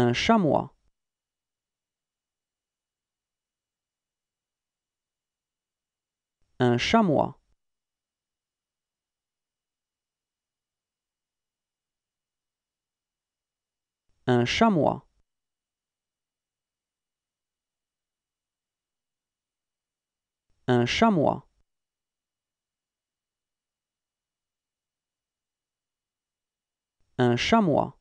un chamois un chamois un chamois un chamois un chamois